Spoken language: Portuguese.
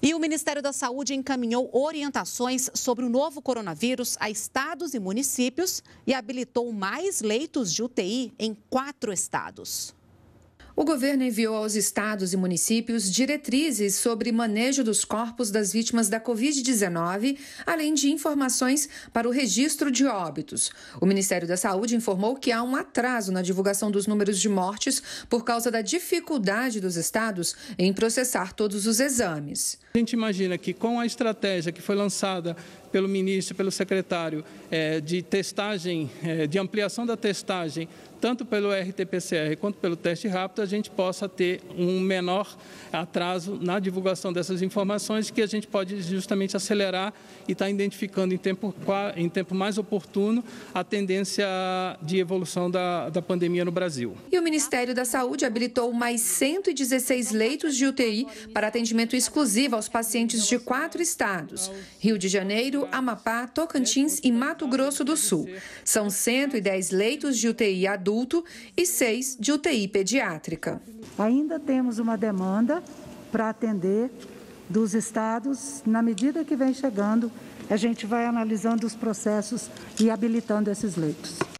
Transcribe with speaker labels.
Speaker 1: E o Ministério da Saúde encaminhou orientações sobre o novo coronavírus a estados e municípios e habilitou mais leitos de UTI em quatro estados.
Speaker 2: O governo enviou aos estados e municípios diretrizes sobre manejo dos corpos das vítimas da Covid-19, além de informações para o registro de óbitos. O Ministério da Saúde informou que há um atraso na divulgação dos números de mortes por causa da dificuldade dos estados em processar todos os exames.
Speaker 3: A gente imagina que com a estratégia que foi lançada pelo ministro, pelo secretário, é, de testagem, é, de ampliação da testagem, tanto pelo RT-PCR quanto pelo teste rápido, gente possa ter um menor atraso na divulgação dessas informações, que a gente pode justamente acelerar e estar tá identificando em tempo, em tempo mais oportuno a tendência de evolução da, da pandemia no Brasil.
Speaker 2: E o Ministério da Saúde habilitou mais 116 leitos de UTI para atendimento exclusivo aos pacientes de quatro estados: Rio de Janeiro, Amapá, Tocantins e Mato Grosso do Sul. São 110 leitos de UTI adulto e 6 de UTI pediátrica. Ainda temos uma demanda para atender dos estados. Na medida que vem chegando, a gente vai analisando os processos e habilitando esses leitos.